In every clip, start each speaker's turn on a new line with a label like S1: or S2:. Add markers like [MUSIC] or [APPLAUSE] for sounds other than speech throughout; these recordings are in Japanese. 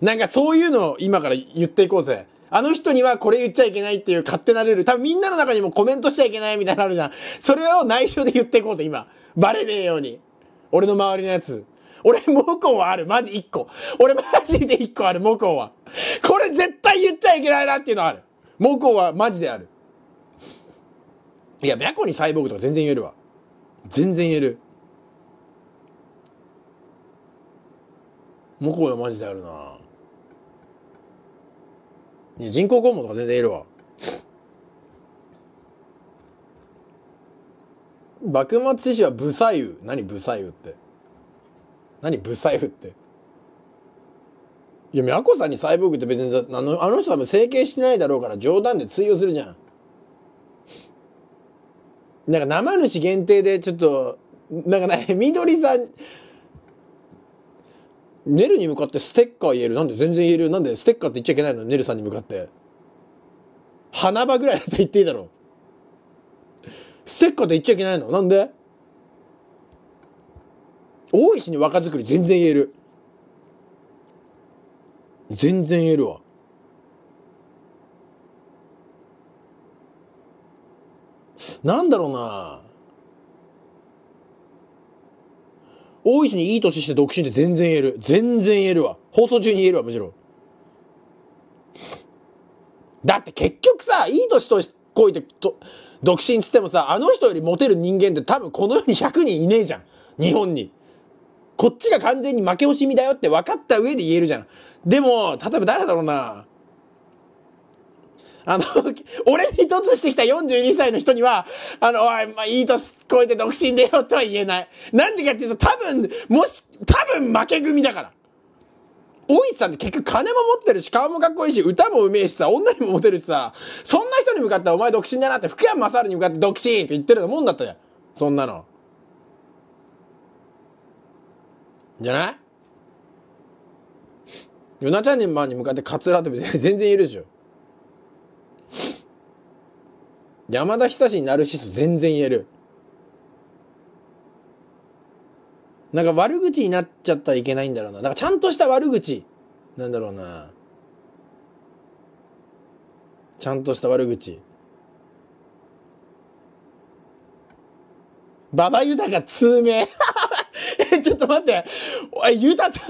S1: なんかそういうのを今から言っていこうぜ。あの人にはこれ言っちゃいけないっていう勝手なルール。多分みんなの中にもコメントしちゃいけないみたいなのあるじゃん。それを内緒で言っていこうぜ、今。バレねえように。俺の周りのやつ。俺、モコはある。マジ1個。俺、マジで1個ある、モコは。これ絶対言っちゃいけないなっていうのある。モコはマジである。いや、ャコにサイボーグとか全然言えるわ。全然言える。こうはマジであるな。人工肛門とか全然いるわ。幕末志士は武サイ何武サイって。何武サイって。いや、美和子さんにサイボーグって別に、あのあの人多分整形してないだろうから冗談で通用するじゃん。なんか生主限定でちょっと、なんかね、緑さん、ネルに向かってステッカー言える。なんで全然言える。なんでステッカーって言っちゃいけないのネルさんに向かって。花場ぐらいだったら言っていいだろう。ステッカーって言っちゃいけないのなんで大石に若作り全然言える。全然言えるわ。なんだろうな大石にいい年して独身って全然言える。全然言えるわ。放送中に言えるわ、むしろ。だって結局さ、いい年としこいてと、独身つってもさ、あの人よりモテる人間って多分この世に100人いねえじゃん。日本に。こっちが完全に負け惜しみだよって分かった上で言えるじゃん。でも、例えば誰だろうな。あの、[LAUGHS] 俺に嫁してきた42歳の人には、あの、おい、まあ、いい年超えて独身でよとは言えない。なんでかっていうと、多分、もし、多分負け組だから。大石さんって結局金も持ってるし、顔もかっこいいし、歌もうめえしさ、女にもモテるしさ、そんな人に向かってお前独身だなって、福山雅治に向かって独身って言ってるもんだったじゃん。そんなの。じゃないヨナちゃんに向かってカツラって全然いるでしょ。山田久志にナルシスト全然言える。なんか悪口になっちゃったらいけないんだろうな。なんかちゃんとした悪口なんだろうな。ちゃんとした悪口。馬場豊が通名。え、[LAUGHS] ちょっと待って。おい、豊ち [LAUGHS]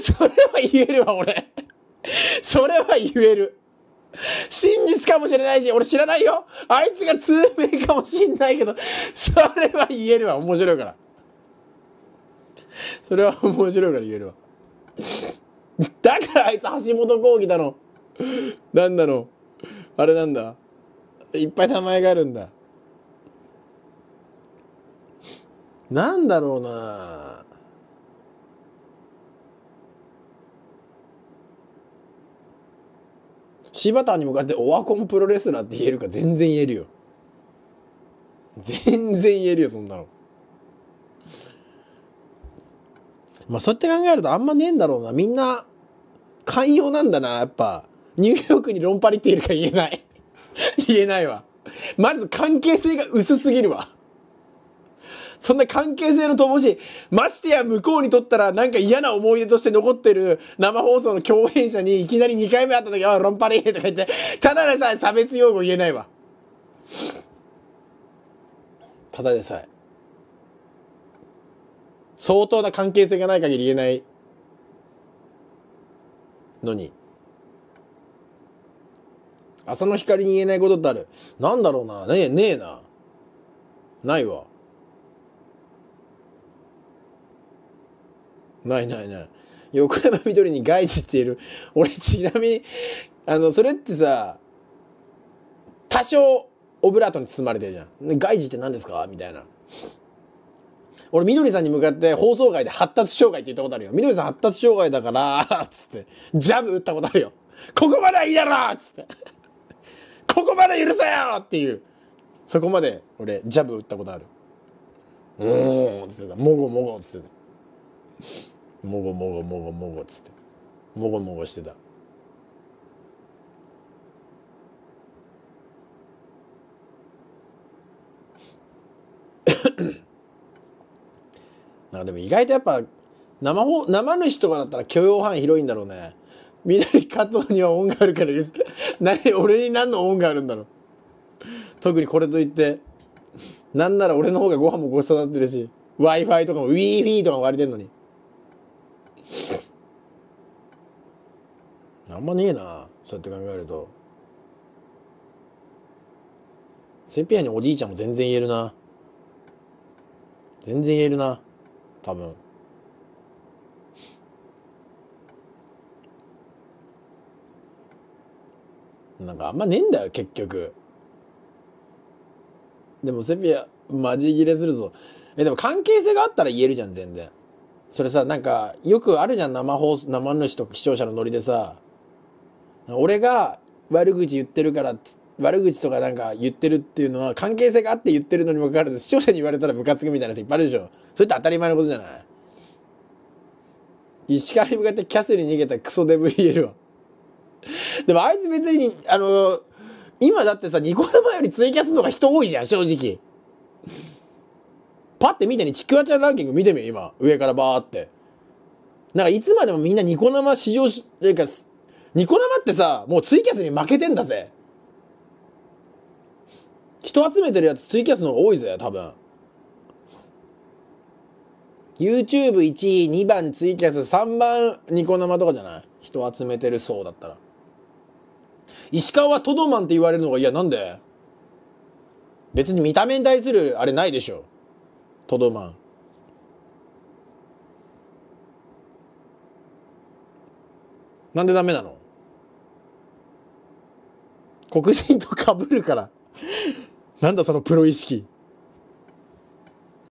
S1: それは言えるわ、俺。それは言える。真実かもしれないし、俺知らないよ。あいつが通名かもしんないけど、それは言えるわ。面白いから。それは面白いから言えるわ。だからあいつ橋本講義だの。なんだの。あれなんだ。いっぱい名前があるんだ。なんだろうな柴田に向かってオワコンプロレスラーって言えるか全然言えるよ。全然言えるよ、そんなの。まあそうやって考えるとあんまねえんだろうな。みんな、寛容なんだな、やっぱ。ニューヨークにロンパリっているか言えない。言えないわ。まず関係性が薄すぎるわ。そんな関係性の乏しい。ましてや向こうにとったらなんか嫌な思い出として残ってる生放送の共演者にいきなり2回目会った時は、ロンパリーとか言って、ただでさえ差別用語言えないわ。ただでさえ。相当な関係性がない限り言えないのに。朝の光に言えないことってある。なんだろうな。ねえ、ねえな。ないわ。ないないない。横山みどりに外事っている。俺ちなみに、あの、それってさ、多少オブラートに包まれてるじゃん。外事って何ですかみたいな。俺、みどりさんに向かって放送外で発達障害って言ったことあるよ。みどりさん発達障害だから、つって、ジャブ打ったことあるよ。ここまではいいだろつって。ここまで許せよっていう。そこまで俺、ジャブ打ったことある。
S2: うん、つってた。もご
S1: もご、つってた。もごもごもごもごっつってもごもごしてた。[COUGHS] なんかでも意外とやっぱ生ほ生主とかだったら許容範囲広いんだろうね。みんなに加藤には恩があるからです。[LAUGHS] 何俺に何の恩があるんだろう。特にこれといって、なんなら俺の方がご飯もごちそうになってるし、Wi-Fi とかも Wi-Fi とかも割れてんのに。あんまねえなそうやって考えるとセピアにおじいちゃんも全然言えるな全然言えるな多分なんかあんまねえんだよ結局でもセピアマジギレするぞえでも関係性があったら言えるじゃん全然それさなんかよくあるじゃん生放送生主と視聴者のノリでさ俺が悪口言ってるから悪口とかなんか言ってるっていうのは関係性があって言ってるのにもかかわらず視聴者に言われたらムカつくみたいな人いっぱいあるでしょそれって当たり前のことじゃない石川に向かってキャスに逃げたクソデブ言えるわでもあいつ別にあの今だってさニコ生よりツイキャスの方が人多いじゃん正直パッて見てね、ちくわちゃんランキング見てみよ、今。上からバーって。なんかいつまでもみんなニコ生市場し、ていうか、ニコ生ってさ、もうツイキャスに負けてんだぜ。人集めてるやつツイキャスの方が多いぜ、多分。YouTube1 位、2番ツイキャス、3番ニコ生とかじゃない人集めてる層だったら。石川トドマンって言われるのが、いや、なんで別に見た目に対するあれないでしょ。とどまんなんでダメなの黒人とかぶるからなんだそのプロ意識